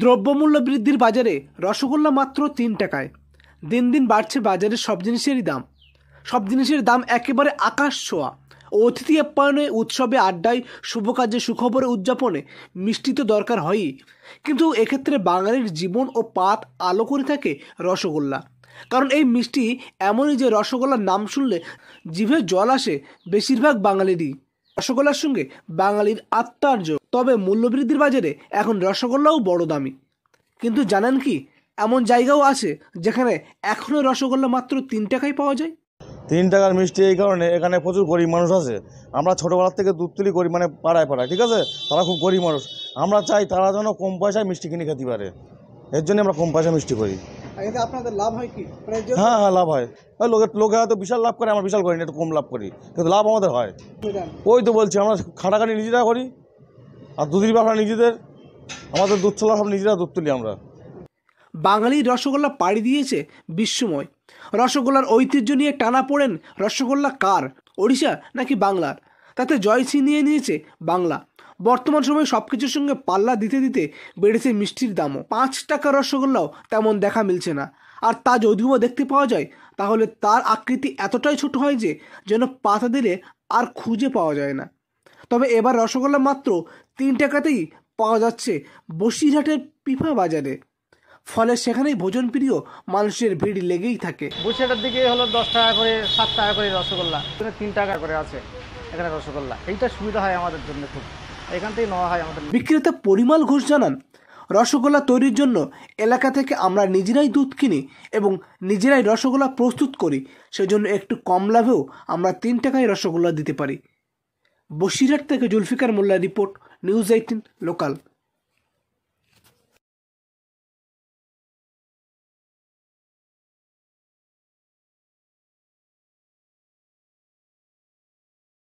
দ্রব্যমূল্য বৃদ্ধির বাজারে রসগোল্লা মাত্র তিন টাকায় দিন দিন বাড়ছে বাজারের সব জিনিসেরই দাম সব জিনিসের দাম একেবারে আকাশ ছোঁয়া অতিথি আপ্যায়নে উৎসবে আড্ডায় শুভ কাজে সুখবরে উদযাপনে মিষ্টি তো দরকার হয়ই কিন্তু এক্ষেত্রে বাঙালির জীবন ও পাত আলো করে থাকে রসগোল্লা কারণ এই মিষ্টি এমনই যে রসগোল্লার নাম শুনলে জিভে জল আসে বেশিরভাগ বাঙালিরই রসগোল্লার সঙ্গে বাঙালির আত্মার যোগ তবে মূল্যবৃদ্ধির বাজারে এখন রসগোল্লাও বড় দামি কিন্তু জানেন কি এমন জায়গাও আছে যেখানে এখনও রসগোল্লা মাত্র তিন টাকায় পাওয়া যায় তিন টাকার মিষ্টি এই কারণে এখানে প্রচুর গরিব মানুষ আছে আমরা ছোটোবেলার থেকে দুধ তুলি করি মানে পাড়ায় পাড়ায় ঠিক আছে তারা খুব গরিব মানুষ আমরা চাই তারা যেন কম পয়সায় মিষ্টি কিনে খেতে পারে এর জন্য আমরা কম পয়সায় মিষ্টি করি এতে আপনাদের লাভ হয় মানে হ্যাঁ হ্যাঁ লাভ হয় ওই লোকের লোকে হয়তো বিশাল লাভ করে আমরা বিশাল করি না একটু কম লাভ করি কিন্তু লাভ আমাদের হয় ওই তো বলছি আমরা খাটাখাটি নিজেরা করি আর দুধের ব্যবসা নিজেদের আমাদের দুধ ছোলা সব নিজেরা দুধ তুলি আমরা বাঙালির রসগোল্লা পাড়ি দিয়েছে বিশ্বময় রসগোল্লার ঐতিহ্য নিয়ে টানা পড়েন রসগোল্লা কার ওড়িশা নাকি বাংলার তাতে জয় ছিনিয়ে নিয়েছে বাংলা বর্তমান সময়ে সব কিছুর সঙ্গে পাল্লা দিতে দিতে বেড়েছে মিষ্টির দামও পাঁচ টাকা রসগোল্লাও তেমন দেখা মিলছে না আর তা যদিও দেখতে পাওয়া যায় তাহলে তার আকৃতি এতটাই ছোট হয় যে যেন পাতা দিলে আর খুঁজে পাওয়া যায় না তবে এবার রসগোল্লা মাত্র তিন টাকাতেই পাওয়া যাচ্ছে বসিরহাটের পিফা বাজারে ফলে সেখানেই ভোজন প্রিয় মানুষের ভিড় লেগেই থাকে বসিরহাটের দিকে হলো দশ টাকা করে সাত টাকা করে রসগোল্লা তিন টাকা করে আছে এখানে রসগোল্লা এইটা সুবিধা হয় আমাদের জন্য খুব এখান থেকে নেওয়া হয় আমাদের বিক্রেতা পরিমাল ঘোষ জানান রসগোল্লা তৈরির জন্য এলাকা থেকে আমরা নিজেরাই দুধ কিনি এবং নিজেরাই রসগোল্লা প্রস্তুত করি সেজন্য একটু কম লাভেও আমরা তিন টাকায় রসগোল্লা দিতে পারি বসিরহাট থেকে Zulfikar Molla report news eighteen local